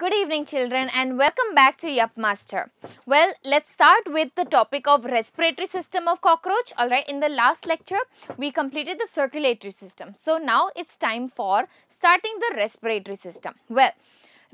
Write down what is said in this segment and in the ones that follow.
Good evening children and welcome back to Yup Master. Well, let's start with the topic of respiratory system of cockroach. Alright, in the last lecture, we completed the circulatory system. So now it's time for starting the respiratory system. Well,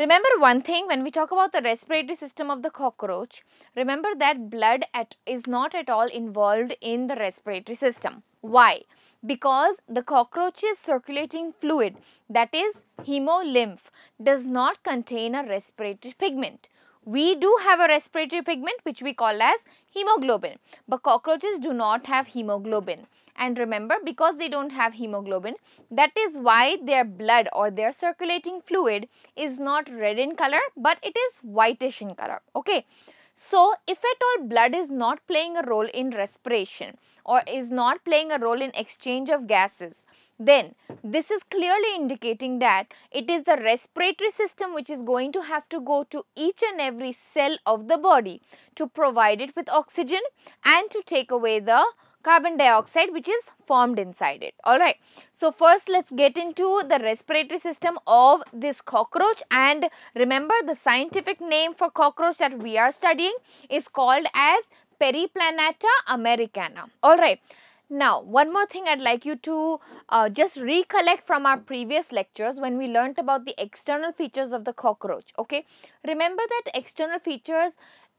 remember one thing when we talk about the respiratory system of the cockroach, remember that blood at, is not at all involved in the respiratory system. Why? Why? because the cockroach's circulating fluid that is hemolymph does not contain a respiratory pigment. We do have a respiratory pigment which we call as hemoglobin but cockroaches do not have hemoglobin and remember because they don't have hemoglobin that is why their blood or their circulating fluid is not red in color but it is whitish in color okay so if at all blood is not playing a role in respiration or is not playing a role in exchange of gases, then this is clearly indicating that it is the respiratory system which is going to have to go to each and every cell of the body to provide it with oxygen and to take away the carbon dioxide which is formed inside it alright. So first let's get into the respiratory system of this cockroach and remember the scientific name for cockroach that we are studying is called as Periplanata americana. Alright, now one more thing I'd like you to uh, just recollect from our previous lectures when we learned about the external features of the cockroach. Okay, remember that external features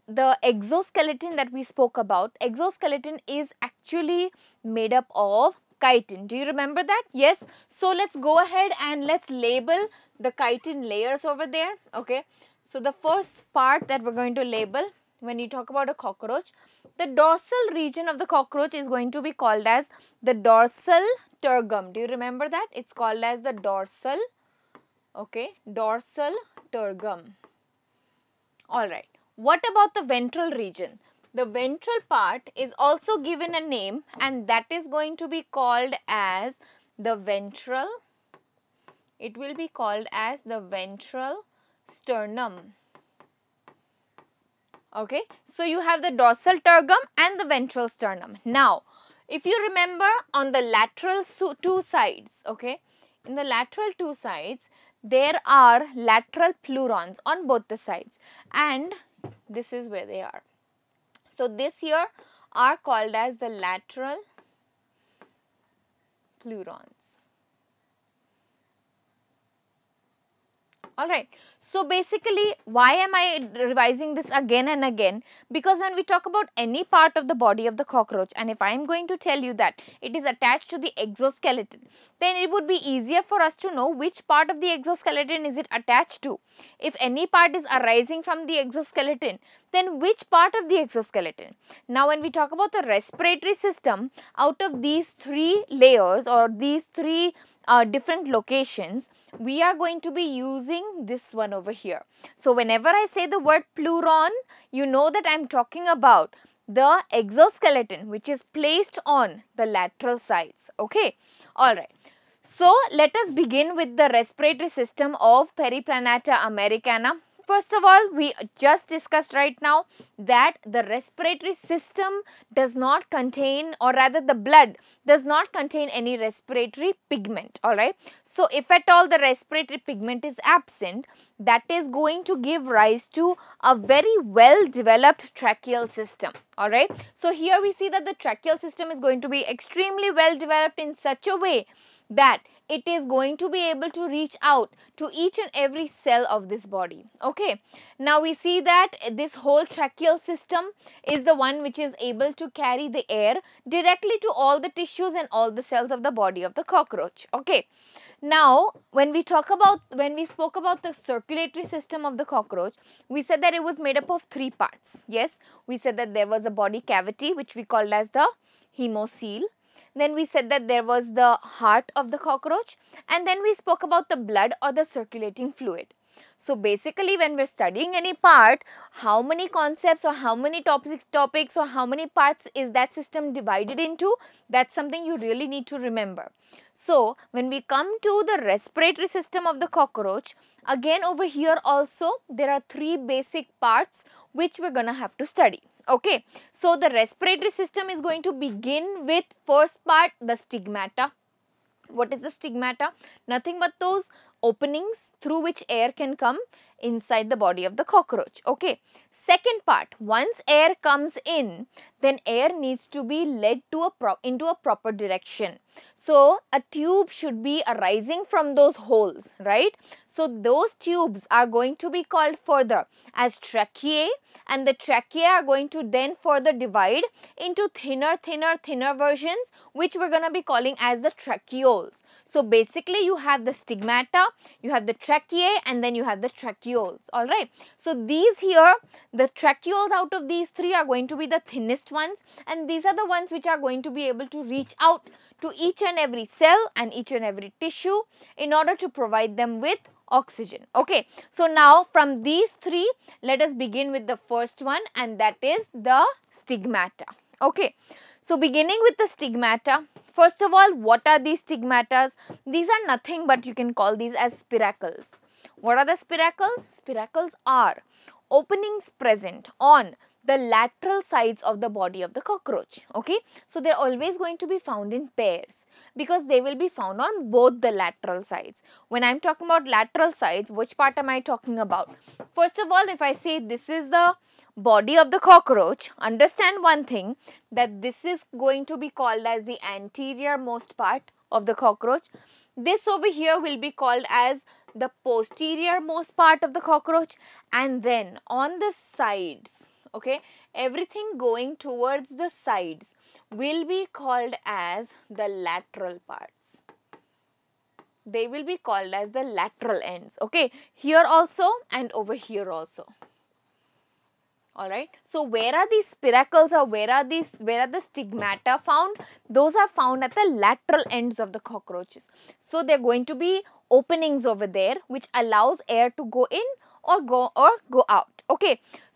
the exoskeleton that we spoke about, exoskeleton is actually made up of chitin. Do you remember that? Yes. So let's go ahead and let's label the chitin layers over there. Okay. So the first part that we're going to label when you talk about a cockroach, the dorsal region of the cockroach is going to be called as the dorsal tergum. Do you remember that? It's called as the dorsal, okay, dorsal tergum. Alright, what about the ventral region? The ventral part is also given a name and that is going to be called as the ventral, it will be called as the ventral sternum. Okay, so you have the dorsal tergum and the ventral sternum. Now, if you remember on the lateral two sides, okay, in the lateral two sides, there are lateral pleurons on both the sides and this is where they are. So, this here are called as the lateral pleurons. Alright, so basically why am I revising this again and again? Because when we talk about any part of the body of the cockroach and if I am going to tell you that it is attached to the exoskeleton, then it would be easier for us to know which part of the exoskeleton is it attached to. If any part is arising from the exoskeleton, then which part of the exoskeleton? Now when we talk about the respiratory system, out of these three layers or these three uh, different locations, we are going to be using this one over here. So whenever I say the word pleuron, you know that I am talking about the exoskeleton which is placed on the lateral sides. Okay, alright. So let us begin with the respiratory system of Periplanata americana first of all, we just discussed right now that the respiratory system does not contain or rather the blood does not contain any respiratory pigment, alright. So, if at all the respiratory pigment is absent, that is going to give rise to a very well developed tracheal system, alright. So, here we see that the tracheal system is going to be extremely well developed in such a way that it is going to be able to reach out to each and every cell of this body okay now we see that this whole tracheal system is the one which is able to carry the air directly to all the tissues and all the cells of the body of the cockroach okay now when we talk about when we spoke about the circulatory system of the cockroach we said that it was made up of three parts yes we said that there was a body cavity which we called as the hemocele then we said that there was the heart of the cockroach and then we spoke about the blood or the circulating fluid. So basically when we're studying any part, how many concepts or how many topics, topics or how many parts is that system divided into, that's something you really need to remember. So when we come to the respiratory system of the cockroach, again over here also there are three basic parts which we're gonna have to study. Okay. So, the respiratory system is going to begin with first part the stigmata. What is the stigmata? Nothing but those openings through which air can come inside the body of the cockroach. Okay. Second part, once air comes in, then air needs to be led to a pro into a proper direction. So, a tube should be arising from those holes, right? So those tubes are going to be called further as tracheae and the tracheae are going to then further divide into thinner, thinner, thinner versions which we're going to be calling as the tracheoles. So basically you have the stigmata, you have the tracheae and then you have the tracheoles. Alright. So these here, the tracheoles out of these three are going to be the thinnest ones and these are the ones which are going to be able to reach out to each and every cell and each and every tissue in order to provide them with oxygen. Okay. So, now from these three, let us begin with the first one and that is the stigmata. Okay. So, beginning with the stigmata, first of all, what are these stigmatas? These are nothing but you can call these as spiracles. What are the spiracles? Spiracles are openings present on the lateral sides of the body of the cockroach okay so they're always going to be found in pairs because they will be found on both the lateral sides when i'm talking about lateral sides which part am i talking about first of all if i say this is the body of the cockroach understand one thing that this is going to be called as the anterior most part of the cockroach this over here will be called as the posterior most part of the cockroach and then on the sides okay everything going towards the sides will be called as the lateral parts they will be called as the lateral ends okay here also and over here also all right so where are these spiracles or where are these where are the stigmata found those are found at the lateral ends of the cockroaches so they're going to be openings over there which allows air to go in or go or go out okay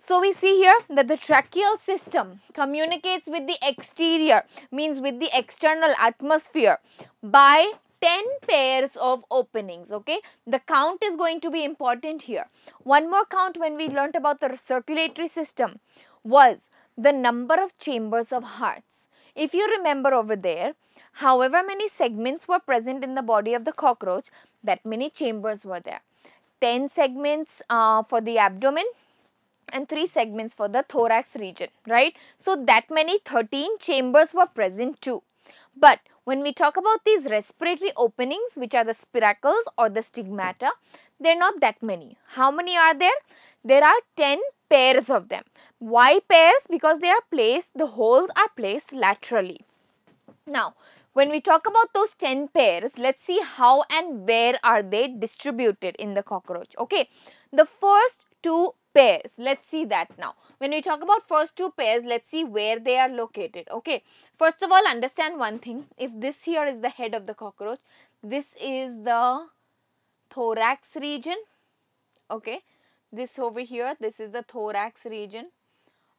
so we see here that the tracheal system communicates with the exterior, means with the external atmosphere by 10 pairs of openings, okay. The count is going to be important here. One more count when we learnt about the circulatory system was the number of chambers of hearts. If you remember over there, however many segments were present in the body of the cockroach, that many chambers were there. 10 segments uh, for the abdomen, and 3 segments for the thorax region, right? So that many 13 chambers were present too. But when we talk about these respiratory openings which are the spiracles or the stigmata, they are not that many. How many are there? There are 10 pairs of them. Why pairs? Because they are placed, the holes are placed laterally. Now, when we talk about those 10 pairs, let's see how and where are they distributed in the cockroach. Okay, the first two pairs. Let's see that now. When we talk about first two pairs, let's see where they are located. Okay. First of all, understand one thing. If this here is the head of the cockroach, this is the thorax region. Okay. This over here, this is the thorax region.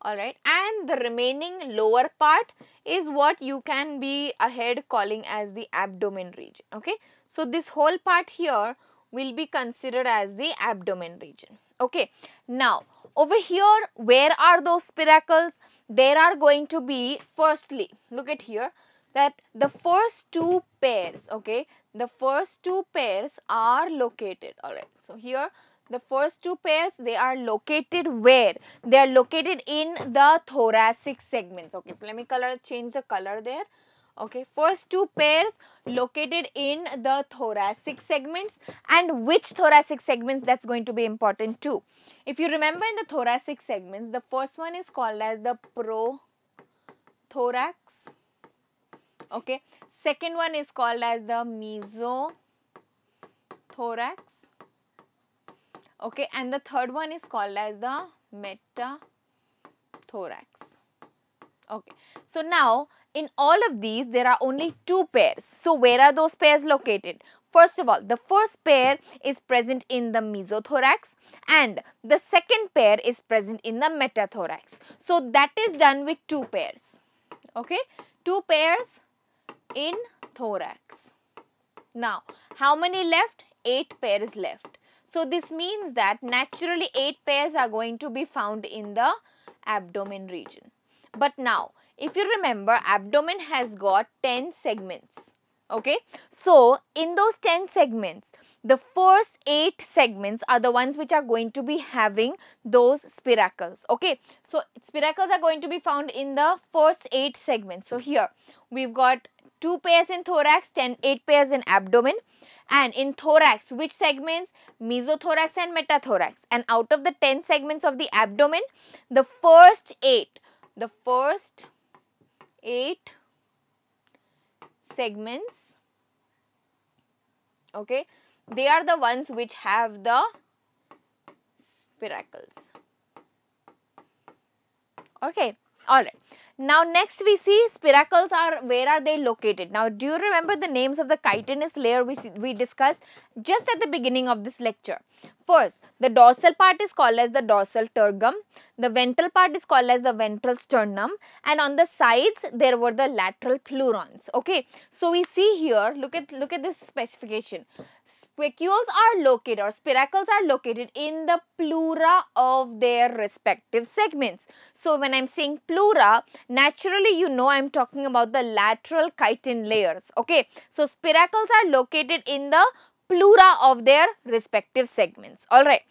Alright. And the remaining lower part is what you can be ahead calling as the abdomen region. Okay. So, this whole part here will be considered as the abdomen region. Okay. Now, over here, where are those spiracles? There are going to be, firstly, look at here, that the first two pairs, okay, the first two pairs are located, alright. So, here, the first two pairs, they are located where? They are located in the thoracic segments, okay. So, let me color, change the color there okay first two pairs located in the thoracic segments and which thoracic segments that's going to be important too if you remember in the thoracic segments the first one is called as the prothorax okay second one is called as the mesothorax okay and the third one is called as the metathorax okay so now in all of these, there are only two pairs. So where are those pairs located? First of all, the first pair is present in the mesothorax and the second pair is present in the metathorax. So that is done with two pairs. Okay, two pairs in thorax. Now, how many left? Eight pairs left. So this means that naturally eight pairs are going to be found in the abdomen region. But now, if you remember abdomen has got 10 segments okay so in those 10 segments the first 8 segments are the ones which are going to be having those spiracles okay so spiracles are going to be found in the first 8 segments so here we've got 2 pairs in thorax 10 8 pairs in abdomen and in thorax which segments mesothorax and metathorax and out of the 10 segments of the abdomen the first 8 the first 8 segments okay they are the ones which have the spiracles okay all right now next we see spiracles are where are they located. Now do you remember the names of the chitinous layer we, we discussed just at the beginning of this lecture. First the dorsal part is called as the dorsal tergum, the ventral part is called as the ventral sternum and on the sides there were the lateral pleurons. Okay. So we see here look at look at this specification spicules are located or spiracles are located in the pleura of their respective segments. So when I'm saying pleura, naturally you know I'm talking about the lateral chitin layers. Okay, so spiracles are located in the pleura of their respective segments. Alright.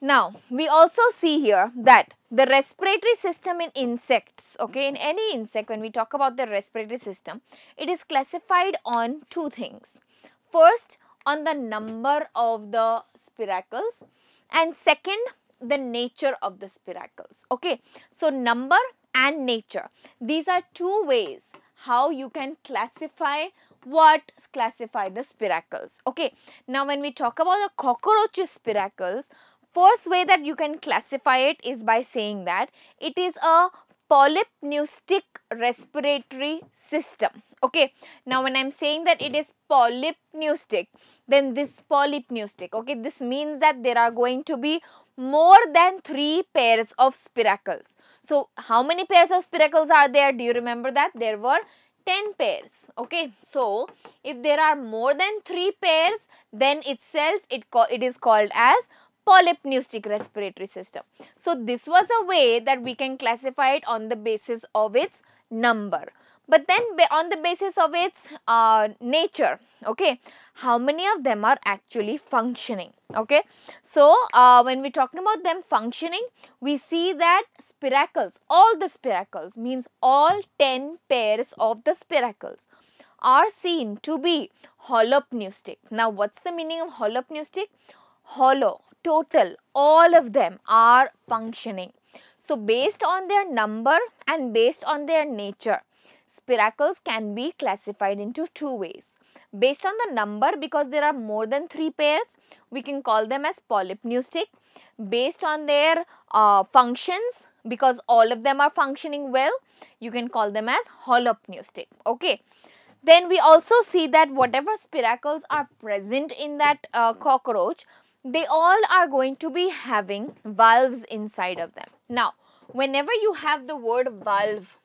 Now, we also see here that the respiratory system in insects, okay, in any insect, when we talk about the respiratory system, it is classified on two things. First, on the number of the spiracles and second the nature of the spiracles okay so number and nature these are two ways how you can classify what classify the spiracles okay now when we talk about the cockroach's spiracles first way that you can classify it is by saying that it is a polypneustic respiratory system. Okay, now when I'm saying that it is polypneustic, then this polypneustic, okay, this means that there are going to be more than three pairs of spiracles. So, how many pairs of spiracles are there? Do you remember that? There were 10 pairs, okay. So, if there are more than three pairs, then itself it, it is called as polypneustic respiratory system. So this was a way that we can classify it on the basis of its number. But then on the basis of its uh, nature, okay, how many of them are actually functioning, okay. So, uh, when we're talking about them functioning, we see that spiracles, all the spiracles means all 10 pairs of the spiracles are seen to be holopneustic. Now, what's the meaning of holopneustic? Hollow total, all of them are functioning. So based on their number and based on their nature, spiracles can be classified into two ways. Based on the number, because there are more than three pairs, we can call them as polypneustic. Based on their uh, functions, because all of them are functioning well, you can call them as holopneustic. Okay. Then we also see that whatever spiracles are present in that uh, cockroach, they all are going to be having valves inside of them. Now, whenever you have the word valve,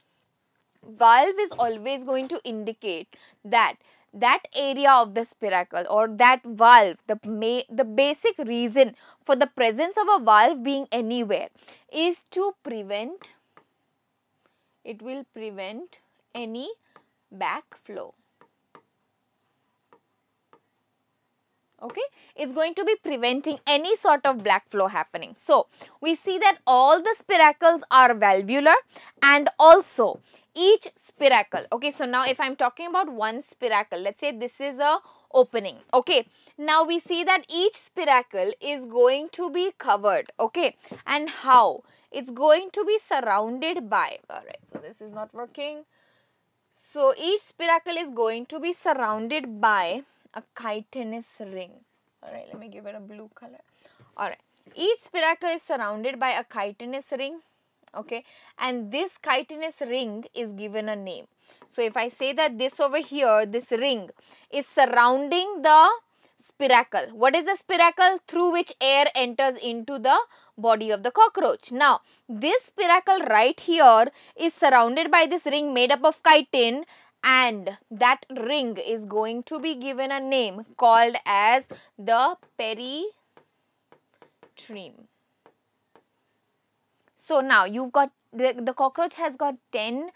valve is always going to indicate that that area of the spiracle or that valve, the, may, the basic reason for the presence of a valve being anywhere is to prevent, it will prevent any backflow. okay is going to be preventing any sort of black flow happening so we see that all the spiracles are valvular and also each spiracle okay so now if i'm talking about one spiracle let's say this is a opening okay now we see that each spiracle is going to be covered okay and how it's going to be surrounded by all right so this is not working so each spiracle is going to be surrounded by a chitinous ring. Alright, let me give it a blue color. Alright, each spiracle is surrounded by a chitinous ring. Okay, and this chitinous ring is given a name. So if I say that this over here, this ring is surrounding the spiracle. What is the spiracle? Through which air enters into the body of the cockroach. Now, this spiracle right here is surrounded by this ring made up of chitin and that ring is going to be given a name called as the peritreme. So now you've got the, the cockroach has got 10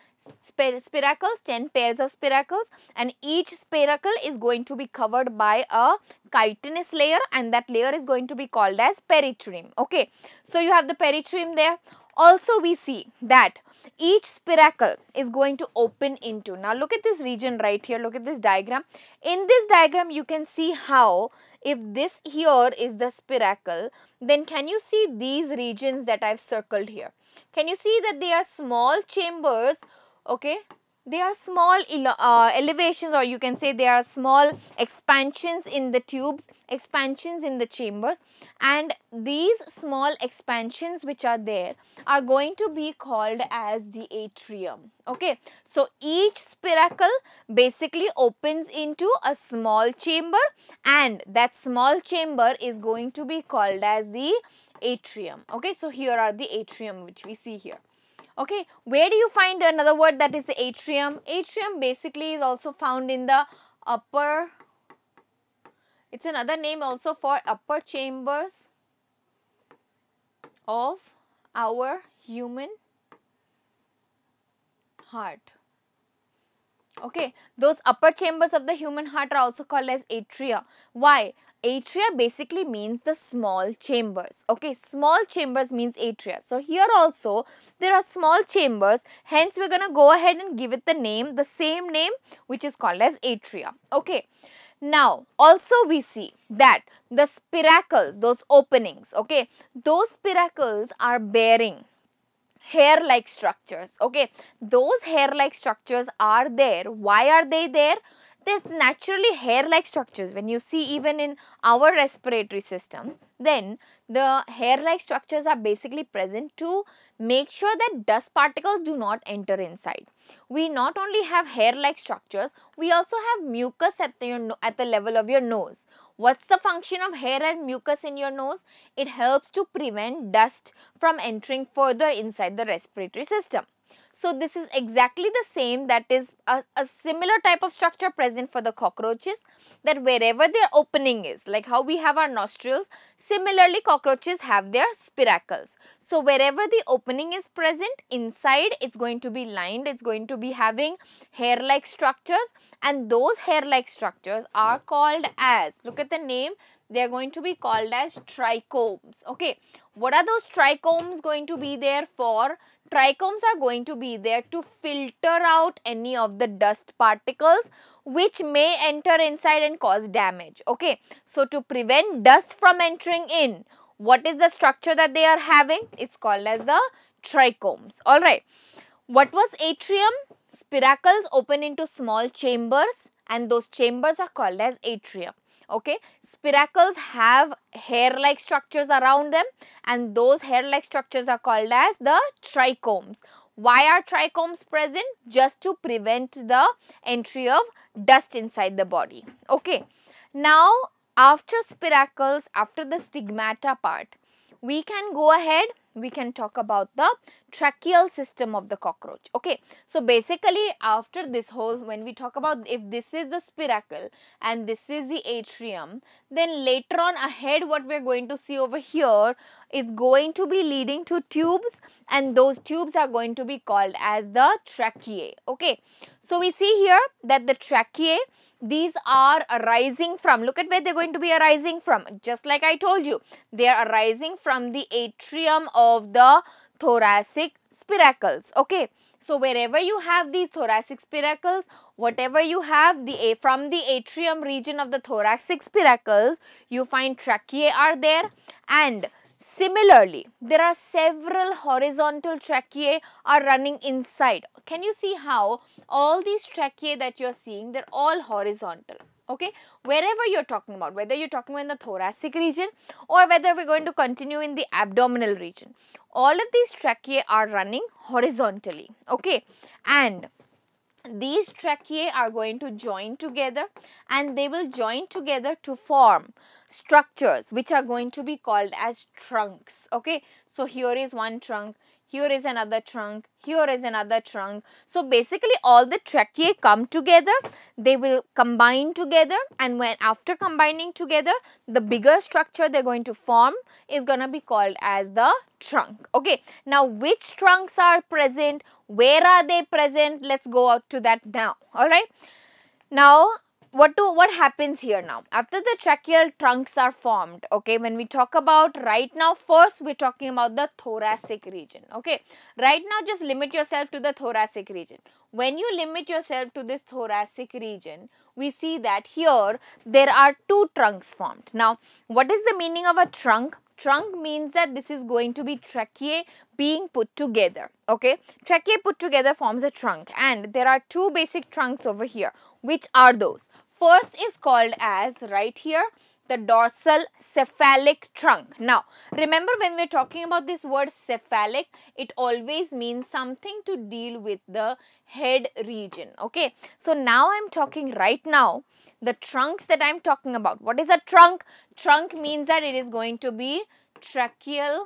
spir spiracles, 10 pairs of spiracles and each spiracle is going to be covered by a chitinous layer and that layer is going to be called as peritreme. Okay, so you have the peritreme there. Also we see that each spiracle is going to open into. Now look at this region right here, look at this diagram. In this diagram you can see how if this here is the spiracle, then can you see these regions that I've circled here? Can you see that they are small chambers, okay, they are small uh, elevations or you can say they are small expansions in the tubes expansions in the chambers and these small expansions which are there are going to be called as the atrium okay so each spiracle basically opens into a small chamber and that small chamber is going to be called as the atrium okay so here are the atrium which we see here Okay, where do you find another word that is the atrium? Atrium basically is also found in the upper, it's another name also for upper chambers of our human heart. Okay, those upper chambers of the human heart are also called as atria. Why? atria basically means the small chambers. Okay, small chambers means atria. So here also there are small chambers. Hence we're going to go ahead and give it the name, the same name which is called as atria. Okay. Now, also we see that the spiracles, those openings, okay, those spiracles are bearing hair-like structures, okay. Those hair-like structures are there. Why are they there? That's naturally hair-like structures. When you see even in our respiratory system, then the hair-like structures are basically present to make sure that dust particles do not enter inside. We not only have hair-like structures, we also have mucus at the, at the level of your nose. What's the function of hair and mucus in your nose? It helps to prevent dust from entering further inside the respiratory system. So this is exactly the same that is a, a similar type of structure present for the cockroaches that wherever their opening is like how we have our nostrils similarly cockroaches have their spiracles. So wherever the opening is present inside it's going to be lined it's going to be having hair like structures and those hair like structures are called as look at the name they are going to be called as trichomes okay what are those trichomes going to be there for trichomes are going to be there to filter out any of the dust particles which may enter inside and cause damage okay so to prevent dust from entering in what is the structure that they are having it's called as the trichomes all right what was atrium spiracles open into small chambers and those chambers are called as atrium okay spiracles have hair like structures around them and those hair like structures are called as the trichomes why are trichomes present just to prevent the entry of dust inside the body okay now after spiracles after the stigmata part we can go ahead we can talk about the tracheal system of the cockroach okay so basically after this whole when we talk about if this is the spiracle and this is the atrium then later on ahead what we're going to see over here is going to be leading to tubes and those tubes are going to be called as the tracheae okay so we see here that the tracheae these are arising from, look at where they're going to be arising from. Just like I told you, they are arising from the atrium of the thoracic spiracles. Okay. So wherever you have these thoracic spiracles, whatever you have the a eh, from the atrium region of the thoracic spiracles, you find tracheae are there and Similarly, there are several horizontal tracheae are running inside. Can you see how all these tracheae that you're seeing, they're all horizontal okay wherever you're talking about whether you're talking about in the thoracic region or whether we're going to continue in the abdominal region all of these tracheae are running horizontally okay and these tracheae are going to join together and they will join together to form structures which are going to be called as trunks okay so here is one trunk here is another trunk here is another trunk so basically all the tracheae come together they will combine together and when after combining together the bigger structure they're going to form is going to be called as the trunk okay now which trunks are present where are they present let's go out to that now all right now what do what happens here now after the tracheal trunks are formed okay when we talk about right now first we're talking about the thoracic region okay right now just limit yourself to the thoracic region when you limit yourself to this thoracic region we see that here there are two trunks formed now what is the meaning of a trunk trunk means that this is going to be tracheae being put together okay tracheae put together forms a trunk and there are two basic trunks over here which are those first is called as right here the dorsal cephalic trunk. Now, remember when we're talking about this word cephalic, it always means something to deal with the head region. Okay. So, now I'm talking right now, the trunks that I'm talking about. What is a trunk? Trunk means that it is going to be tracheal.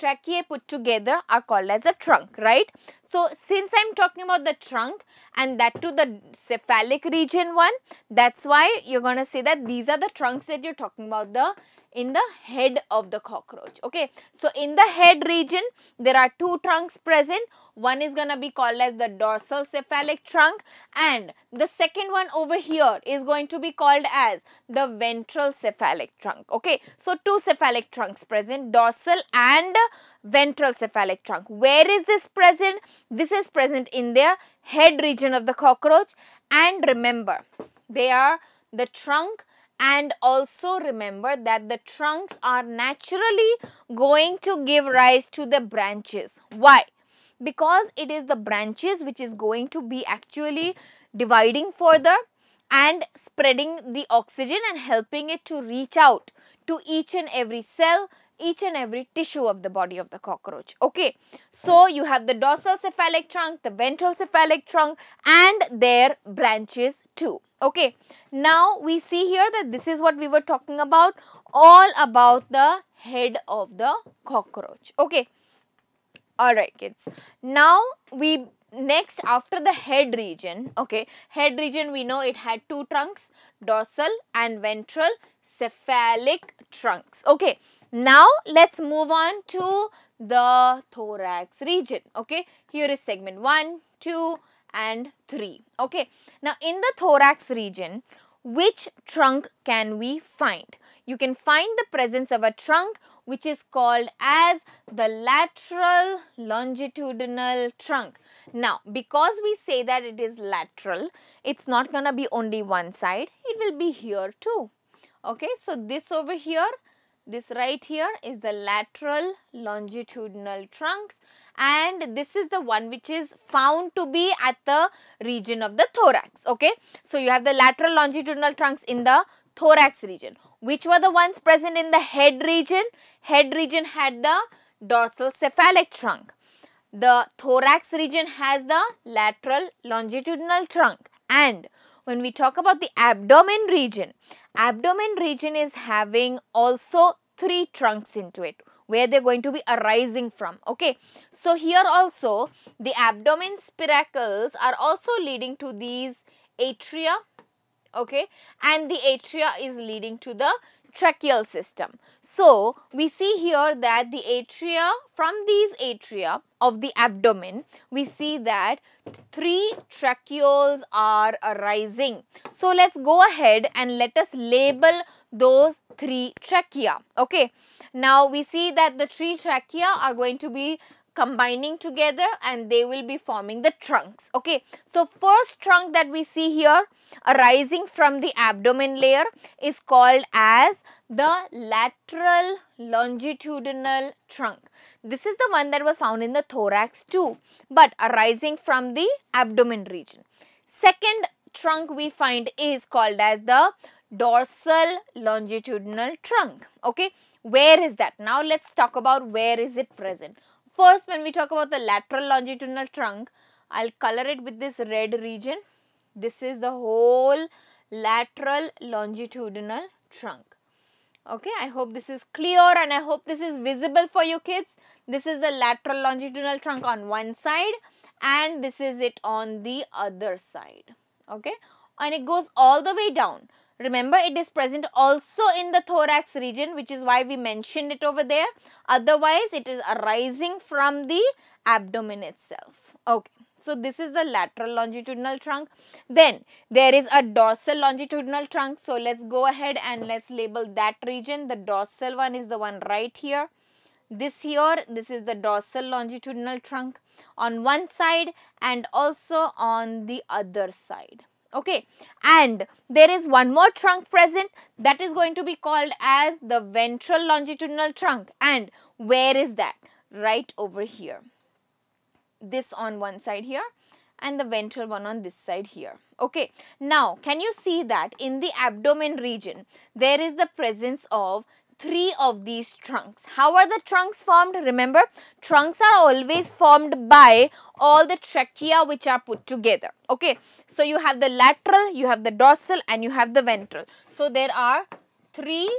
Tracheae put together are called as a trunk, right? So, since I am talking about the trunk and that to the cephalic region one, that's why you're going to say that these are the trunks that you're talking about, the in the head of the cockroach. Okay. So, in the head region, there are two trunks present. One is going to be called as the dorsal cephalic trunk and the second one over here is going to be called as the ventral cephalic trunk. Okay. So, two cephalic trunks present, dorsal and ventral cephalic trunk. Where is this present? This is present in their head region of the cockroach and remember, they are the trunk and also remember that the trunks are naturally going to give rise to the branches. Why? Because it is the branches which is going to be actually dividing further and spreading the oxygen and helping it to reach out to each and every cell each and every tissue of the body of the cockroach. Okay, so you have the dorsal cephalic trunk, the ventral cephalic trunk and their branches too. Okay, now we see here that this is what we were talking about, all about the head of the cockroach. Okay, alright kids, now we next after the head region, okay, head region we know it had two trunks, dorsal and ventral cephalic trunks. Okay, now let's move on to the thorax region. Okay, here is segment 1, 2 and 3. Okay, now in the thorax region, which trunk can we find? You can find the presence of a trunk which is called as the lateral longitudinal trunk. Now, because we say that it is lateral, it's not going to be only one side. It will be here too. Okay, so this over here this right here is the lateral longitudinal trunks and this is the one which is found to be at the region of the thorax. Okay. So, you have the lateral longitudinal trunks in the thorax region. Which were the ones present in the head region? Head region had the dorsal cephalic trunk. The thorax region has the lateral longitudinal trunk and when we talk about the abdomen region, abdomen region is having also three trunks into it where they're going to be arising from okay so here also the abdomen spiracles are also leading to these atria okay and the atria is leading to the tracheal system so, we see here that the atria, from these atria of the abdomen, we see that three tracheoles are arising. So, let's go ahead and let us label those three trachea. Okay. Now, we see that the three trachea are going to be combining together and they will be forming the trunks. Okay. So, first trunk that we see here arising from the abdomen layer is called as the lateral longitudinal trunk. This is the one that was found in the thorax too, but arising from the abdomen region. Second trunk we find is called as the dorsal longitudinal trunk. Okay, where is that? Now let's talk about where is it present. First, when we talk about the lateral longitudinal trunk, I'll color it with this red region. This is the whole lateral longitudinal trunk okay i hope this is clear and i hope this is visible for you kids this is the lateral longitudinal trunk on one side and this is it on the other side okay and it goes all the way down remember it is present also in the thorax region which is why we mentioned it over there otherwise it is arising from the abdomen itself okay so this is the lateral longitudinal trunk. Then there is a dorsal longitudinal trunk. So let's go ahead and let's label that region. The dorsal one is the one right here. This here, this is the dorsal longitudinal trunk on one side and also on the other side okay and there is one more trunk present that is going to be called as the ventral longitudinal trunk and where is that right over here this on one side here and the ventral one on this side here. Okay. Now, can you see that in the abdomen region, there is the presence of three of these trunks. How are the trunks formed? Remember, trunks are always formed by all the trachea which are put together. Okay. So, you have the lateral, you have the dorsal and you have the ventral. So, there are three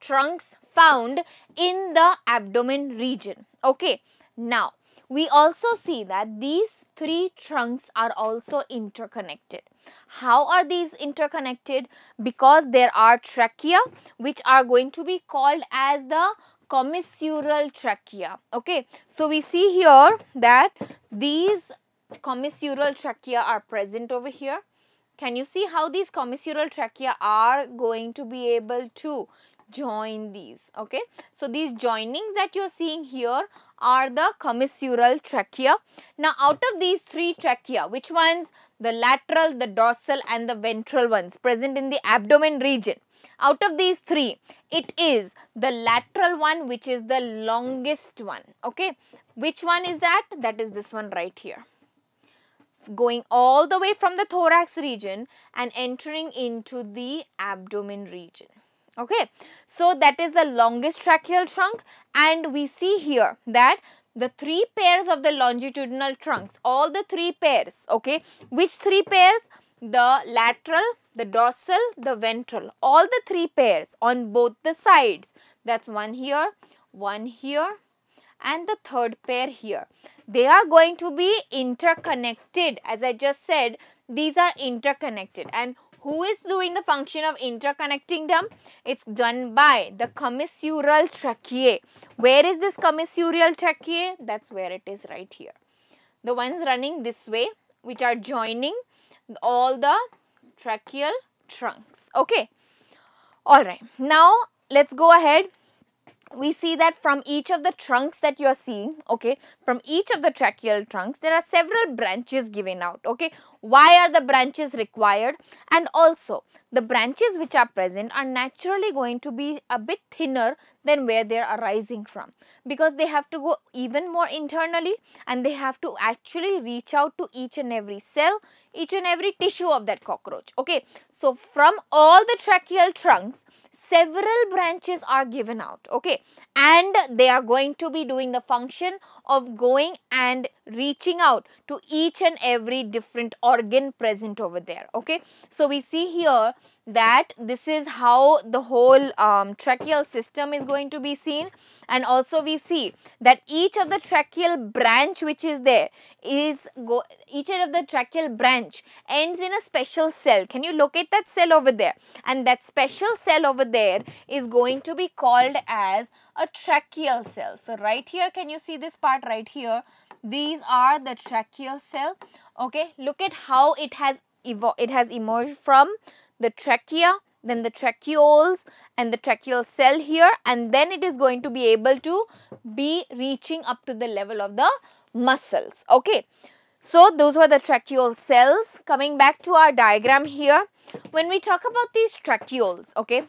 trunks found in the abdomen region. Okay. Now, we also see that these three trunks are also interconnected. How are these interconnected? Because there are trachea which are going to be called as the commissural trachea. Okay, so we see here that these commissural trachea are present over here. Can you see how these commissural trachea are going to be able to join these okay so these joinings that you're seeing here are the commissural trachea. Now, out of these three trachea, which ones? The lateral, the dorsal and the ventral ones present in the abdomen region. Out of these three, it is the lateral one which is the longest one. Okay. Which one is that? That is this one right here going all the way from the thorax region and entering into the abdomen region. Okay. So, that is the longest tracheal trunk and we see here that the three pairs of the longitudinal trunks, all the three pairs, okay. Which three pairs? The lateral, the dorsal, the ventral, all the three pairs on both the sides. That's one here, one here and the third pair here. They are going to be interconnected. As I just said, these are interconnected and who is doing the function of interconnecting them? It's done by the commissural tracheae. Where is this commissural tracheae? That's where it is right here. The ones running this way which are joining all the tracheal trunks. Okay. Alright. Now let's go ahead we see that from each of the trunks that you are seeing, okay, from each of the tracheal trunks, there are several branches given out, okay. Why are the branches required? And also, the branches which are present are naturally going to be a bit thinner than where they are arising from because they have to go even more internally and they have to actually reach out to each and every cell, each and every tissue of that cockroach, okay. So, from all the tracheal trunks, several branches are given out okay and they are going to be doing the function of going and reaching out to each and every different organ present over there okay so we see here that this is how the whole um, tracheal system is going to be seen and also we see that each of the tracheal branch which is there is go each of the tracheal branch ends in a special cell can you locate that cell over there and that special cell over there is going to be called as a tracheal cell so right here can you see this part right here these are the tracheal cell okay look at how it has it has emerged from the trachea, then the tracheoles and the tracheal cell here and then it is going to be able to be reaching up to the level of the muscles. Okay. So, those were the tracheal cells. Coming back to our diagram here, when we talk about these tracheoles, okay,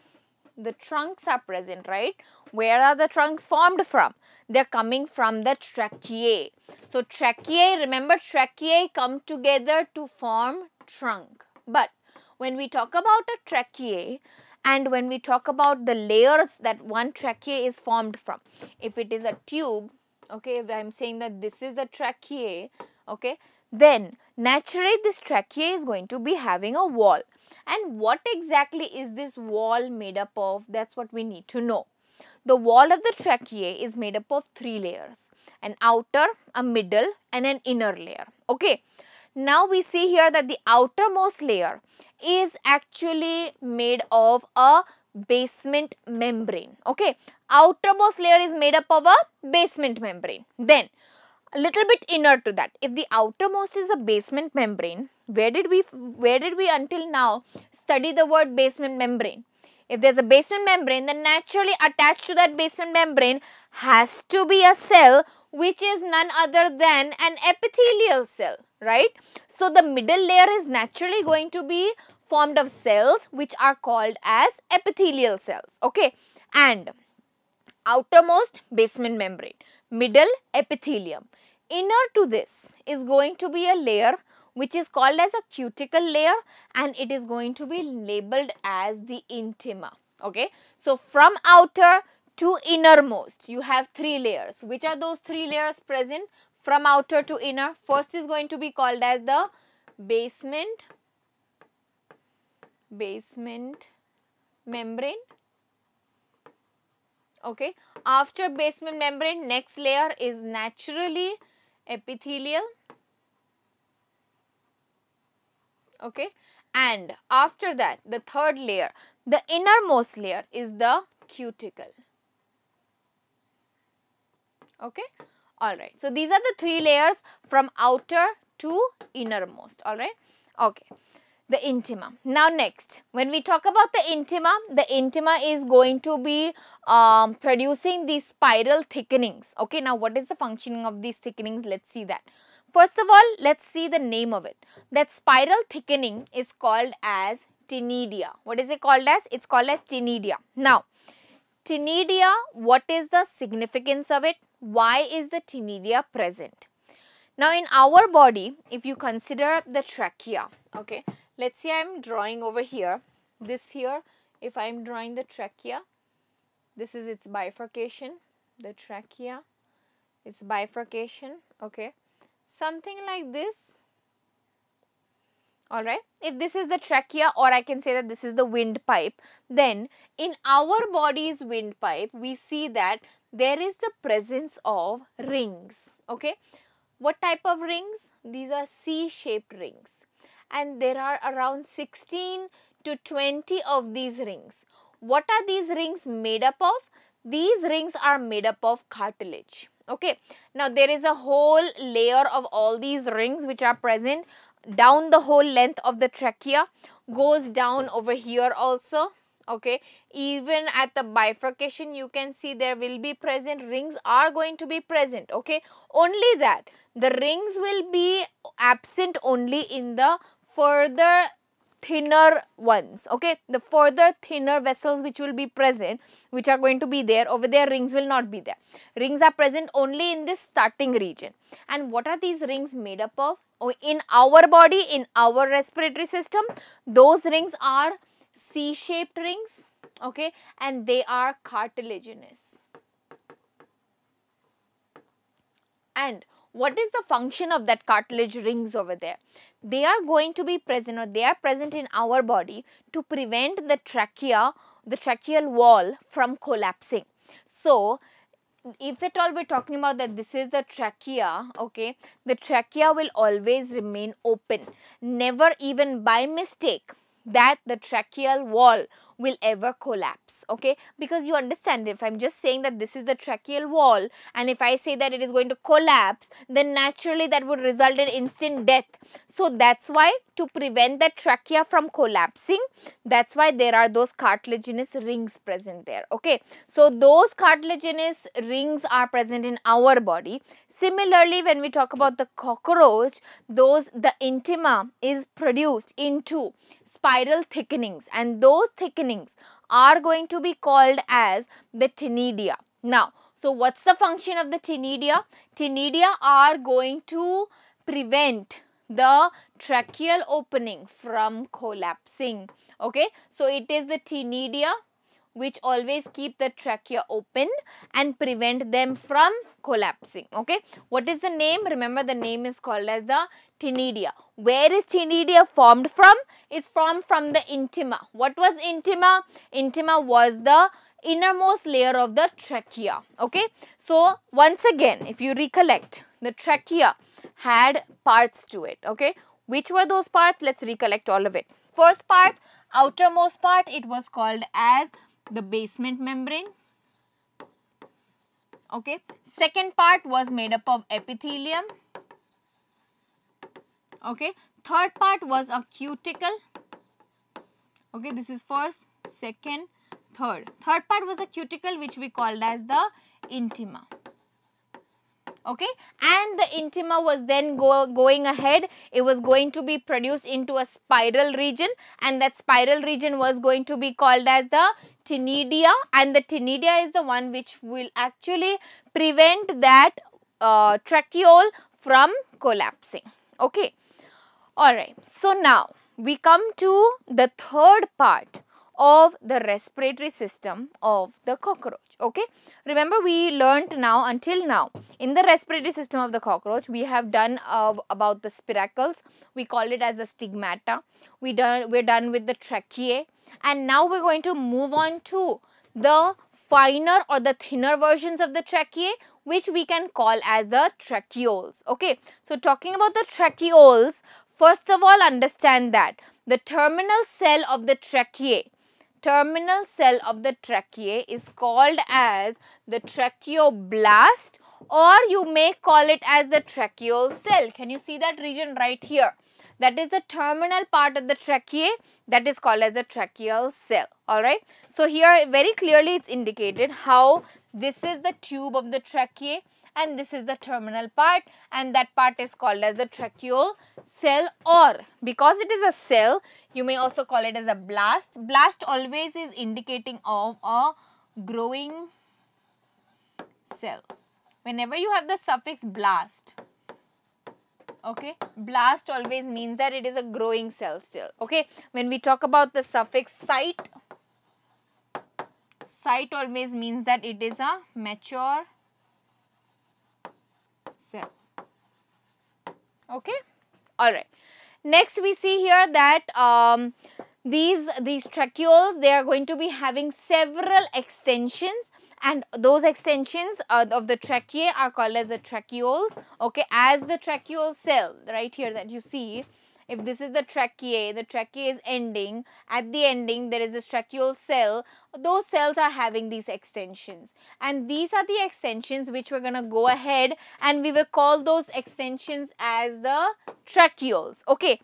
the trunks are present, right? Where are the trunks formed from? They are coming from the tracheae. So, tracheae, remember tracheae come together to form trunk. But when we talk about a trachea and when we talk about the layers that one trachea is formed from, if it is a tube, okay, if I'm saying that this is a trachea, okay, then naturally this trachea is going to be having a wall. And what exactly is this wall made up of? That's what we need to know. The wall of the trachea is made up of three layers, an outer, a middle and an inner layer. Okay. Now we see here that the outermost layer is actually made of a basement membrane okay outermost layer is made up of a basement membrane then a little bit inner to that if the outermost is a basement membrane where did we where did we until now study the word basement membrane if there's a basement membrane then naturally attached to that basement membrane has to be a cell which is none other than an epithelial cell right? So the middle layer is naturally going to be formed of cells which are called as epithelial cells, okay? And outermost basement membrane, middle epithelium. Inner to this is going to be a layer which is called as a cuticle layer and it is going to be labeled as the intima, okay? So from outer to innermost you have three layers which are those three layers present from outer to inner. First is going to be called as the basement, basement membrane. Okay. After basement membrane, next layer is naturally epithelial. Okay. And after that, the third layer, the innermost layer is the cuticle. Okay. Alright, so these are the three layers from outer to innermost. Alright, okay. The intima. Now next, when we talk about the intima, the intima is going to be um, producing these spiral thickenings. Okay, now what is the functioning of these thickenings? Let's see that. First of all, let's see the name of it. That spiral thickening is called as tinidia. What is it called as? It's called as tinidia. Now, tinidia, what is the significance of it? Why is the tinidia present? Now in our body, if you consider the trachea, okay, let's say I'm drawing over here, this here, if I'm drawing the trachea, this is its bifurcation, the trachea, its bifurcation, okay. Something like this alright. If this is the trachea or I can say that this is the windpipe, then in our body's windpipe, we see that there is the presence of rings, okay. What type of rings? These are C-shaped rings and there are around 16 to 20 of these rings. What are these rings made up of? These rings are made up of cartilage okay now there is a whole layer of all these rings which are present down the whole length of the trachea goes down over here also okay even at the bifurcation you can see there will be present rings are going to be present okay only that the rings will be absent only in the further thinner ones okay the further thinner vessels which will be present which are going to be there over there rings will not be there rings are present only in this starting region and what are these rings made up of oh, in our body in our respiratory system those rings are c-shaped rings okay and they are cartilaginous and what is the function of that cartilage rings over there they are going to be present or they are present in our body to prevent the trachea the tracheal wall from collapsing. So, if at all we're talking about that this is the trachea okay the trachea will always remain open never even by mistake that the tracheal wall will ever collapse okay because you understand if i'm just saying that this is the tracheal wall and if i say that it is going to collapse then naturally that would result in instant death so that's why to prevent the trachea from collapsing that's why there are those cartilaginous rings present there okay so those cartilaginous rings are present in our body similarly when we talk about the cockroach those the intima is produced into spiral thickenings and those thickenings are going to be called as the tinnidia. Now, so what's the function of the tinnidia? Tinnidia are going to prevent the tracheal opening from collapsing. Okay, so it is the tinnidia which always keep the trachea open and prevent them from collapsing. Okay. What is the name? Remember the name is called as the tinidia. Where is tinidia formed from? It's formed from the intima. What was intima? Intima was the innermost layer of the trachea. Okay. So once again, if you recollect, the trachea had parts to it. Okay. Which were those parts? Let's recollect all of it. First part, outermost part, it was called as the basement membrane. Okay. Second part was made up of epithelium. Okay. Third part was a cuticle. Okay, this is first, second, third. Third part was a cuticle which we called as the intima okay and the intima was then go, going ahead it was going to be produced into a spiral region and that spiral region was going to be called as the tinnidia and the tinnidia is the one which will actually prevent that uh, tracheole from collapsing okay all right so now we come to the third part of the respiratory system of the cockroach okay remember we learnt now until now in the respiratory system of the cockroach we have done uh, about the spiracles we call it as the stigmata we done we're done with the tracheae and now we're going to move on to the finer or the thinner versions of the tracheae which we can call as the tracheoles okay so talking about the tracheoles first of all understand that the terminal cell of the tracheae terminal cell of the trachea is called as the tracheoblast or you may call it as the tracheal cell. Can you see that region right here? That is the terminal part of the trachea that is called as the tracheal cell. Alright. So, here very clearly it is indicated how this is the tube of the trachea and this is the terminal part and that part is called as the tracheal cell or because it is a cell you may also call it as a blast. Blast always is indicating of a growing cell. Whenever you have the suffix blast okay blast always means that it is a growing cell still okay when we talk about the suffix site site always means that it is a mature cell. Okay, all right. Next, we see here that um, these these tracheoles they are going to be having several extensions and those extensions uh, of the trachea are called as the tracheoles okay as the tracheal cell right here that you see if this is the trachea, the trachea is ending. At the ending, there is this tracheal cell. Those cells are having these extensions. And these are the extensions which we're going to go ahead and we will call those extensions as the tracheoles. Okay.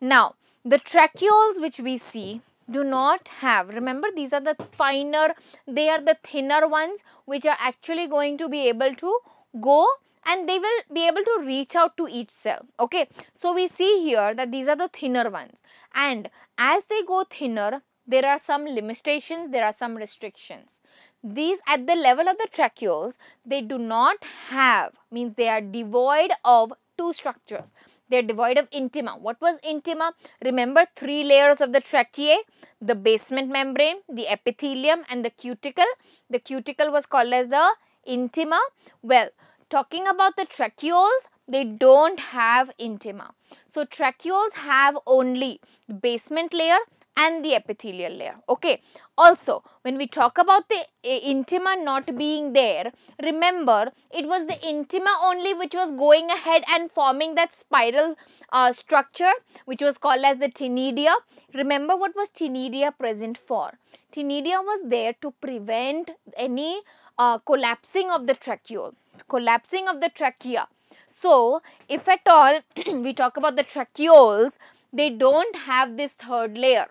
Now, the tracheoles which we see do not have remember these are the finer they are the thinner ones which are actually going to be able to go and they will be able to reach out to each cell okay so we see here that these are the thinner ones and as they go thinner there are some limitations there are some restrictions these at the level of the tracheoles they do not have means they are devoid of two structures they are devoid of intima. What was intima? Remember three layers of the tracheae, the basement membrane, the epithelium and the cuticle. The cuticle was called as the intima. Well, Talking about the tracheoles, they don't have intima. So tracheoles have only the basement layer and the epithelial layer. Okay. Also, when we talk about the eh, intima not being there, remember it was the intima only which was going ahead and forming that spiral uh, structure which was called as the tinidia. Remember what was tinidia present for? Tinidia was there to prevent any uh, collapsing of the tracheole collapsing of the trachea. So, if at all we talk about the tracheoles, they don't have this third layer.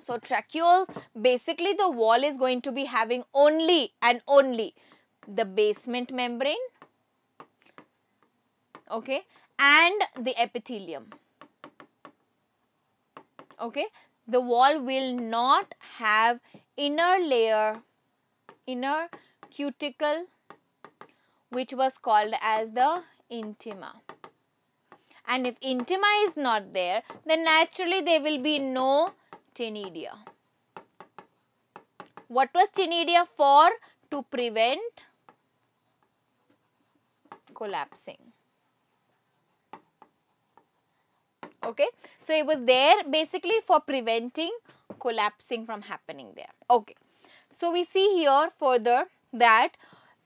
So, tracheoles, basically the wall is going to be having only and only the basement membrane, okay, and the epithelium, okay. The wall will not have inner layer, inner cuticle which was called as the intima. And if intima is not there, then naturally there will be no tinnidia. What was tinnidia for? To prevent collapsing. Okay, so it was there basically for preventing collapsing from happening there. Okay, so we see here further that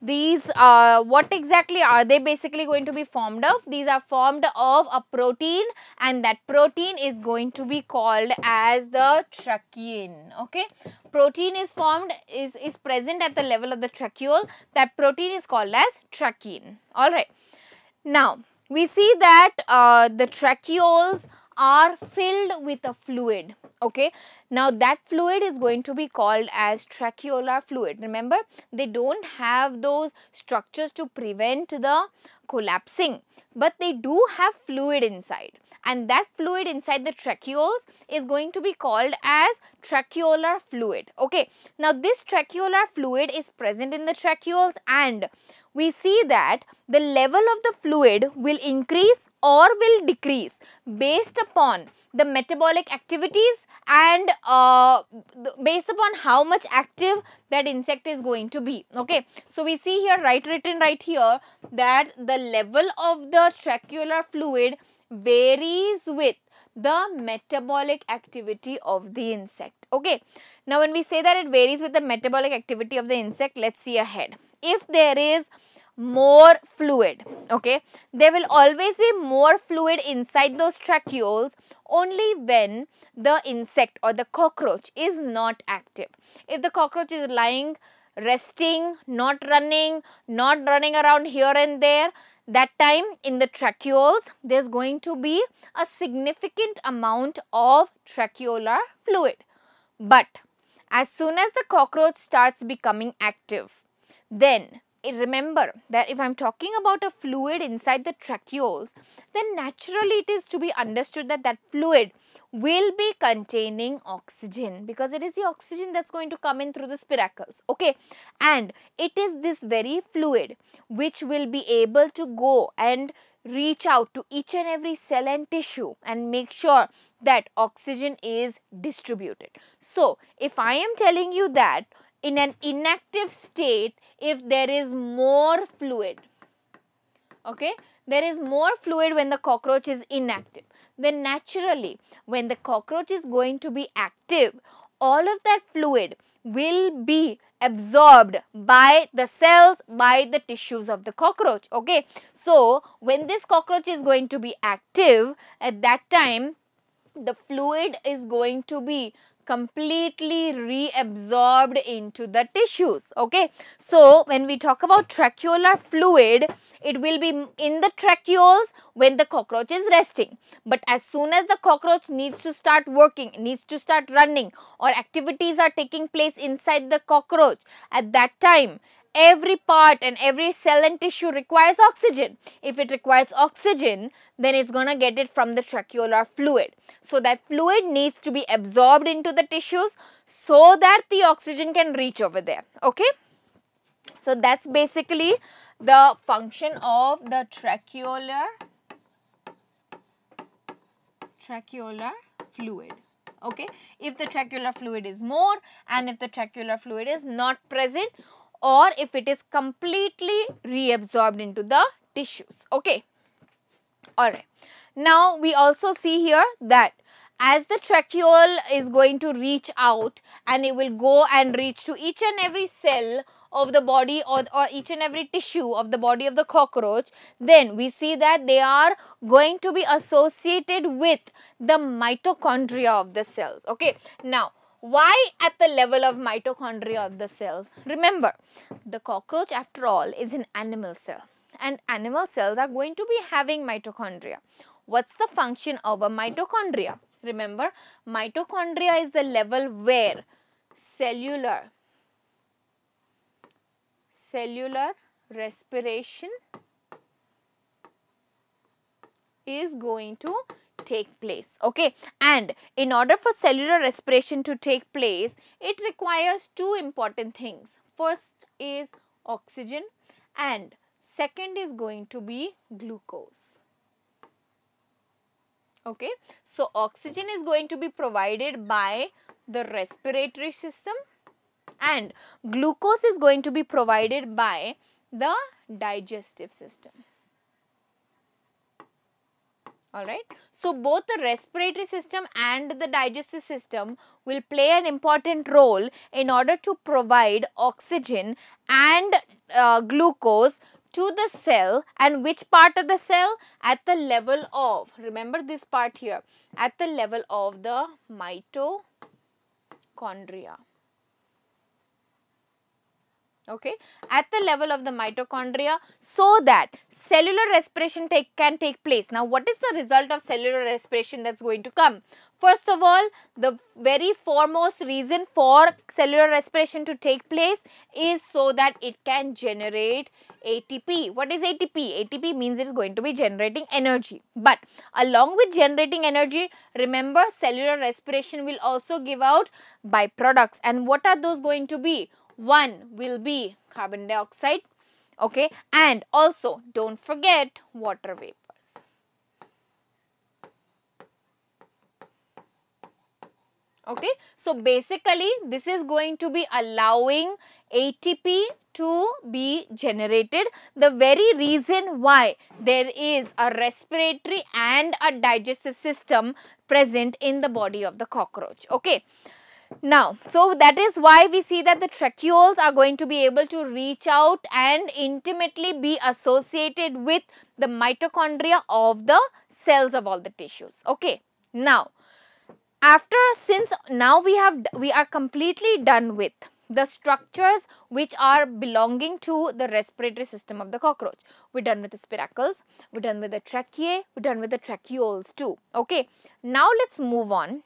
these uh, what exactly are they basically going to be formed of these are formed of a protein and that protein is going to be called as the trachein okay protein is formed is is present at the level of the tracheole that protein is called as trachein all right now we see that uh, the tracheoles are filled with a fluid okay now that fluid is going to be called as tracheolar fluid. Remember, they don't have those structures to prevent the collapsing, but they do have fluid inside. And that fluid inside the tracheoles is going to be called as tracheolar fluid. Okay, now this tracheolar fluid is present in the tracheoles and we see that the level of the fluid will increase or will decrease based upon the metabolic activities and uh, based upon how much active that insect is going to be okay so we see here right written right here that the level of the tracheolar fluid varies with the metabolic activity of the insect okay now when we say that it varies with the metabolic activity of the insect let's see ahead if there is more fluid okay there will always be more fluid inside those tracheoles only when the insect or the cockroach is not active if the cockroach is lying resting not running not running around here and there that time in the tracheoles there's going to be a significant amount of tracheolar fluid but as soon as the cockroach starts becoming active then eh, remember that if I'm talking about a fluid inside the tracheoles, then naturally it is to be understood that that fluid will be containing oxygen because it is the oxygen that's going to come in through the spiracles okay and it is this very fluid which will be able to go and reach out to each and every cell and tissue and make sure that oxygen is distributed so if i am telling you that in an inactive state if there is more fluid. Okay, there is more fluid when the cockroach is inactive. Then naturally, when the cockroach is going to be active, all of that fluid will be absorbed by the cells, by the tissues of the cockroach. Okay, so when this cockroach is going to be active, at that time, the fluid is going to be completely reabsorbed into the tissues. Okay. So, when we talk about tracheolar fluid, it will be in the tracheoles when the cockroach is resting. But as soon as the cockroach needs to start working, needs to start running or activities are taking place inside the cockroach, at that time every part and every cell and tissue requires oxygen. If it requires oxygen, then it's going to get it from the tracheolar fluid. So that fluid needs to be absorbed into the tissues so that the oxygen can reach over there. Okay. So that's basically the function of the tracheolar tracheolar fluid okay if the tracheolar fluid is more and if the tracheolar fluid is not present or if it is completely reabsorbed into the tissues. Okay. Alright. Now, we also see here that as the tracheole is going to reach out and it will go and reach to each and every cell of the body or, or each and every tissue of the body of the cockroach, then we see that they are going to be associated with the mitochondria of the cells. Okay. Now, why at the level of mitochondria of the cells? Remember, the cockroach after all is an animal cell and animal cells are going to be having mitochondria. What's the function of a mitochondria? Remember, mitochondria is the level where cellular, cellular respiration is going to take place okay and in order for cellular respiration to take place it requires two important things first is oxygen and second is going to be glucose okay so oxygen is going to be provided by the respiratory system and glucose is going to be provided by the digestive system Alright. So, both the respiratory system and the digestive system will play an important role in order to provide oxygen and uh, glucose to the cell and which part of the cell at the level of remember this part here at the level of the mitochondria okay, at the level of the mitochondria so that cellular respiration take, can take place. Now, what is the result of cellular respiration that's going to come? First of all, the very foremost reason for cellular respiration to take place is so that it can generate ATP. What is ATP? ATP means it is going to be generating energy. But along with generating energy, remember cellular respiration will also give out byproducts. And what are those going to be? one will be carbon dioxide okay and also don't forget water vapors. Okay, so basically this is going to be allowing ATP to be generated. The very reason why there is a respiratory and a digestive system present in the body of the cockroach. Okay. Now, so that is why we see that the tracheoles are going to be able to reach out and intimately be associated with the mitochondria of the cells of all the tissues. Okay. Now, after since now we have we are completely done with the structures which are belonging to the respiratory system of the cockroach. We're done with the spiracles, we're done with the tracheae, we're done with the tracheoles too. Okay, now let's move on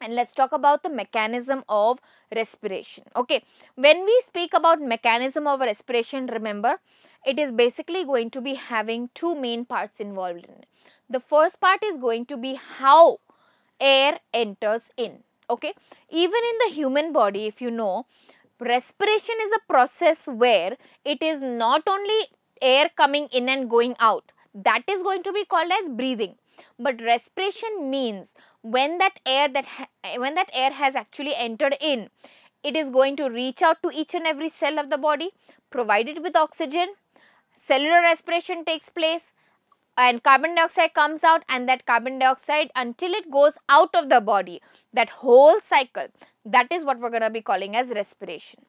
and let's talk about the mechanism of respiration okay when we speak about mechanism of respiration remember it is basically going to be having two main parts involved in it. the first part is going to be how air enters in okay even in the human body if you know respiration is a process where it is not only air coming in and going out that is going to be called as breathing but respiration means when that air that when that air has actually entered in it is going to reach out to each and every cell of the body provided with oxygen cellular respiration takes place and carbon dioxide comes out and that carbon dioxide until it goes out of the body that whole cycle that is what we're going to be calling as respiration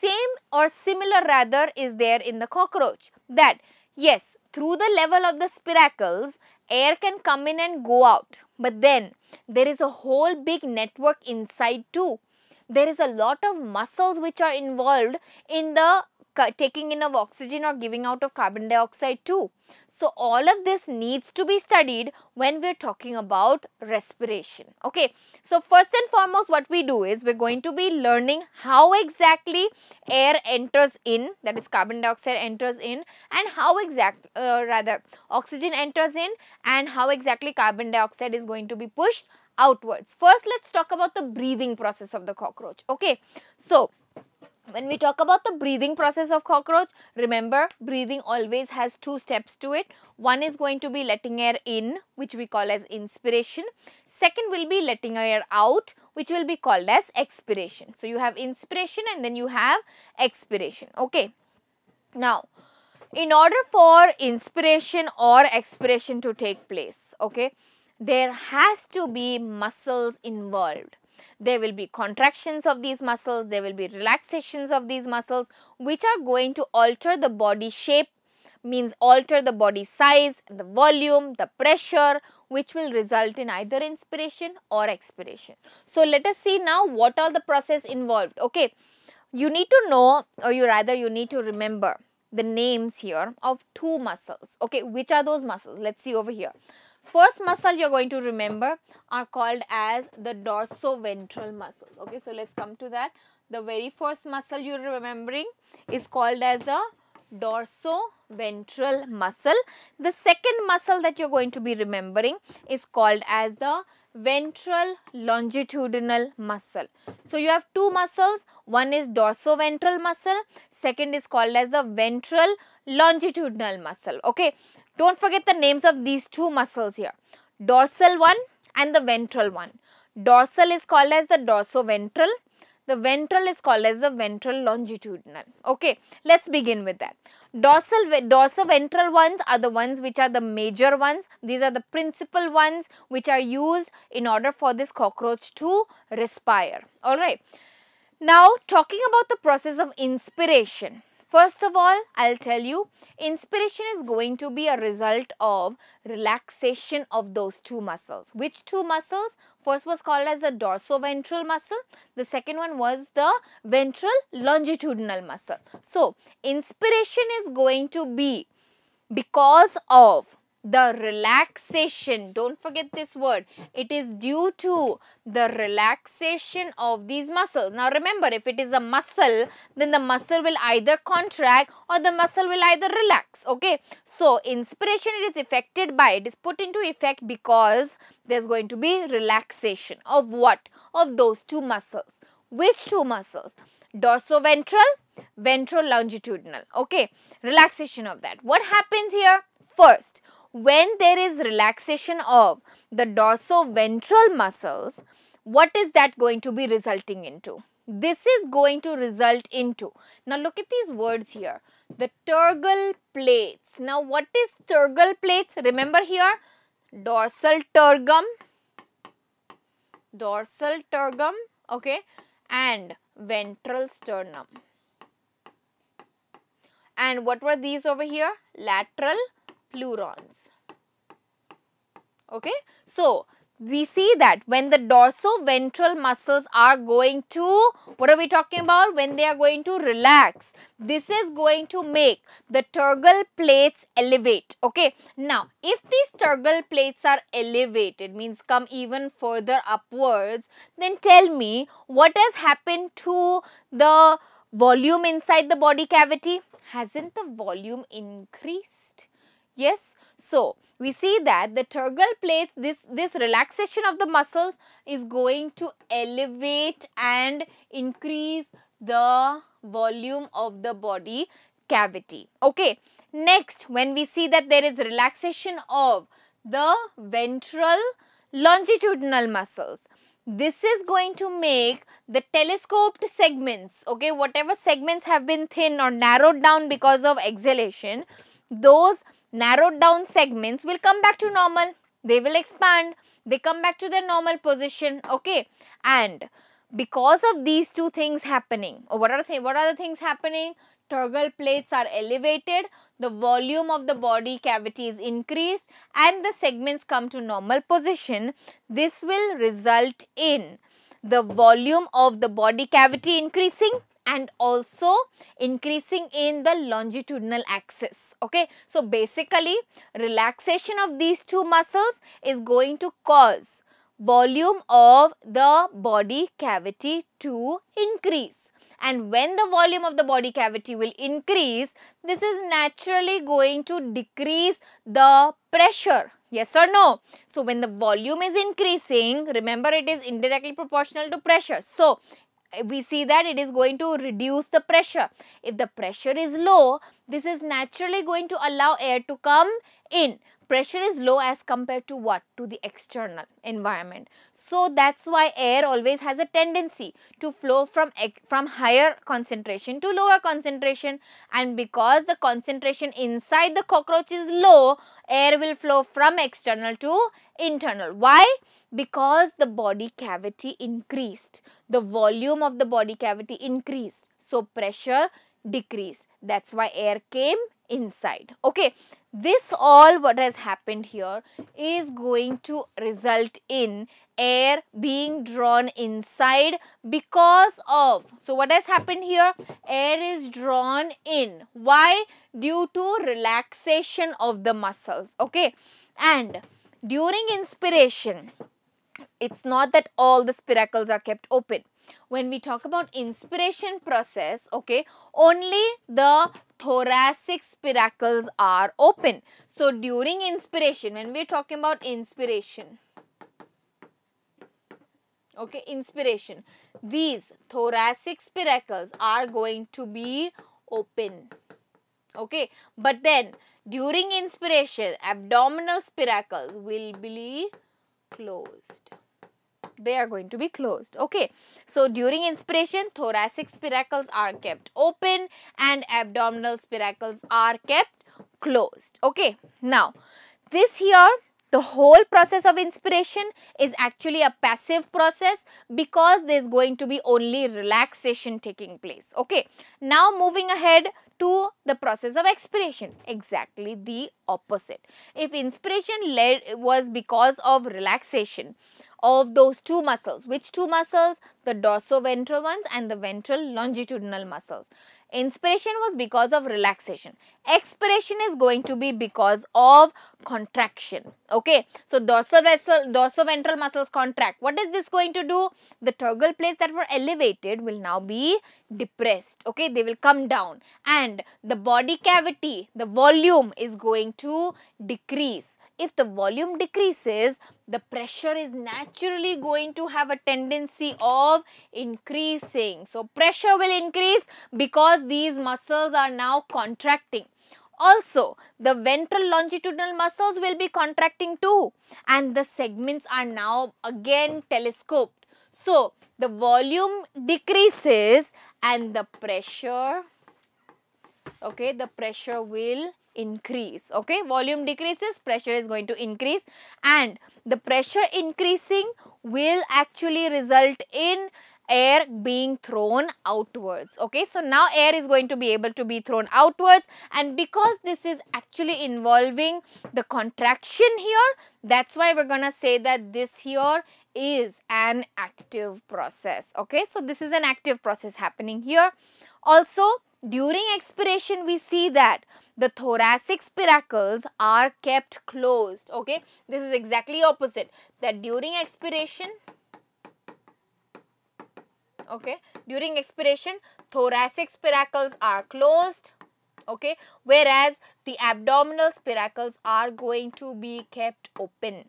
same or similar rather is there in the cockroach that yes through the level of the spiracles air can come in and go out but then there is a whole big network inside too there is a lot of muscles which are involved in the taking in of oxygen or giving out of carbon dioxide too so all of this needs to be studied when we're talking about respiration. Okay. So first and foremost what we do is we're going to be learning how exactly air enters in that is carbon dioxide enters in and how exact uh, rather oxygen enters in and how exactly carbon dioxide is going to be pushed outwards. First let's talk about the breathing process of the cockroach. Okay. So when we talk about the breathing process of cockroach remember breathing always has two steps to it one is going to be letting air in which we call as inspiration second will be letting air out which will be called as expiration so you have inspiration and then you have expiration okay now in order for inspiration or expiration to take place okay there has to be muscles involved there will be contractions of these muscles, there will be relaxations of these muscles which are going to alter the body shape means alter the body size, the volume, the pressure which will result in either inspiration or expiration. So, let us see now what all the process involved. Okay, you need to know or you rather you need to remember the names here of two muscles. Okay, which are those muscles? Let's see over here. First muscle you're going to remember are called as the dorsoventral muscles. Okay, so let's come to that. The very first muscle you're remembering is called as the dorsoventral muscle. The second muscle that you're going to be remembering is called as the ventral longitudinal muscle. So you have two muscles, one is dorsoventral muscle, second is called as the ventral longitudinal muscle. Okay, don't forget the names of these two muscles here. Dorsal one and the ventral one. Dorsal is called as the dorsoventral. The ventral is called as the ventral longitudinal. Okay, let's begin with that. Dorsal, dorsoventral ones are the ones which are the major ones. These are the principal ones which are used in order for this cockroach to respire. Alright. Now, talking about the process of inspiration. First of all, I'll tell you, inspiration is going to be a result of relaxation of those two muscles. Which two muscles? First was called as the dorsoventral muscle. The second one was the ventral longitudinal muscle. So, inspiration is going to be because of the relaxation don't forget this word it is due to the relaxation of these muscles now remember if it is a muscle then the muscle will either contract or the muscle will either relax okay so inspiration it is affected by it is put into effect because there's going to be relaxation of what of those two muscles which two muscles dorsoventral longitudinal. okay relaxation of that what happens here first when there is relaxation of the dorsoventral muscles, what is that going to be resulting into? This is going to result into. Now look at these words here. The turgal plates. Now what is turgal plates? Remember here dorsal turgum, dorsal turgum, okay, and ventral sternum. And what were these over here? Lateral pleurons. Okay. So, we see that when the dorsoventral muscles are going to, what are we talking about? When they are going to relax, this is going to make the turgal plates elevate. Okay. Now, if these turgal plates are elevated, means come even further upwards, then tell me what has happened to the volume inside the body cavity? Hasn't the volume increased? Yes. So, we see that the tergal plates, this, this relaxation of the muscles is going to elevate and increase the volume of the body cavity. Okay. Next, when we see that there is relaxation of the ventral longitudinal muscles, this is going to make the telescoped segments, okay, whatever segments have been thin or narrowed down because of exhalation, those narrowed down segments will come back to normal. They will expand. They come back to their normal position. Okay. And because of these two things happening, or what are, the what are the things happening? Turbal plates are elevated, the volume of the body cavity is increased and the segments come to normal position. This will result in the volume of the body cavity increasing and also increasing in the longitudinal axis. Okay. So, basically relaxation of these two muscles is going to cause volume of the body cavity to increase. And when the volume of the body cavity will increase, this is naturally going to decrease the pressure Yes or no? So, when the volume is increasing, remember it is indirectly proportional to pressure. So, we see that it is going to reduce the pressure. If the pressure is low, this is naturally going to allow air to come in. Pressure is low as compared to what? To the external environment. So that's why air always has a tendency to flow from, from higher concentration to lower concentration and because the concentration inside the cockroach is low, air will flow from external to internal. Why? Because the body cavity increased. The volume of the body cavity increased. So pressure decreased. That's why air came inside. Okay this all what has happened here is going to result in air being drawn inside because of so what has happened here air is drawn in why due to relaxation of the muscles okay and during inspiration it's not that all the spiracles are kept open when we talk about inspiration process okay only the thoracic spiracles are open. So during inspiration, when we're talking about inspiration, okay, inspiration, these thoracic spiracles are going to be open, okay. But then during inspiration, abdominal spiracles will be closed they are going to be closed okay so during inspiration thoracic spiracles are kept open and abdominal spiracles are kept closed okay now this here the whole process of inspiration is actually a passive process because there's going to be only relaxation taking place. Okay, now moving ahead to the process of expiration, exactly the opposite. If inspiration led, was because of relaxation, of those two muscles. Which two muscles? The dorsoventral ones and the ventral longitudinal muscles. Inspiration was because of relaxation. Expiration is going to be because of contraction. Okay. So, dorsoventral, ventral muscles contract. What is this going to do? The toggle plates that were elevated will now be depressed. Okay. They will come down. And the body cavity, the volume is going to decrease. If the volume decreases, the pressure is naturally going to have a tendency of increasing. So, pressure will increase because these muscles are now contracting. Also, the ventral longitudinal muscles will be contracting too and the segments are now again telescoped. So, the volume decreases and the pressure, okay, the pressure will increase okay volume decreases pressure is going to increase and the pressure increasing will actually result in air being thrown outwards okay so now air is going to be able to be thrown outwards and because this is actually involving the contraction here that's why we're gonna say that this here is an active process okay so this is an active process happening here also during expiration we see that the thoracic spiracles are kept closed. Okay, this is exactly opposite that during expiration, okay, during expiration, thoracic spiracles are closed okay whereas the abdominal spiracles are going to be kept open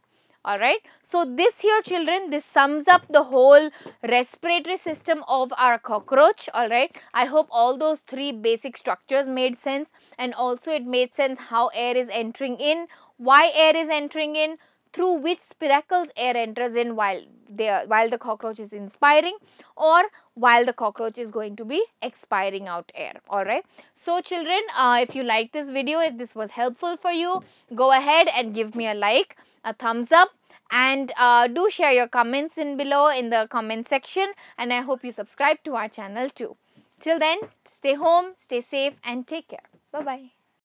Alright. So, this here children, this sums up the whole respiratory system of our cockroach. Alright. I hope all those three basic structures made sense and also it made sense how air is entering in, why air is entering in, through which spiracles air enters in while they are, while the cockroach is inspiring or while the cockroach is going to be expiring out air all right so children uh, if you like this video if this was helpful for you go ahead and give me a like a thumbs up and uh, do share your comments in below in the comment section and I hope you subscribe to our channel too. Till then, stay home, stay safe and take care. Bye-bye.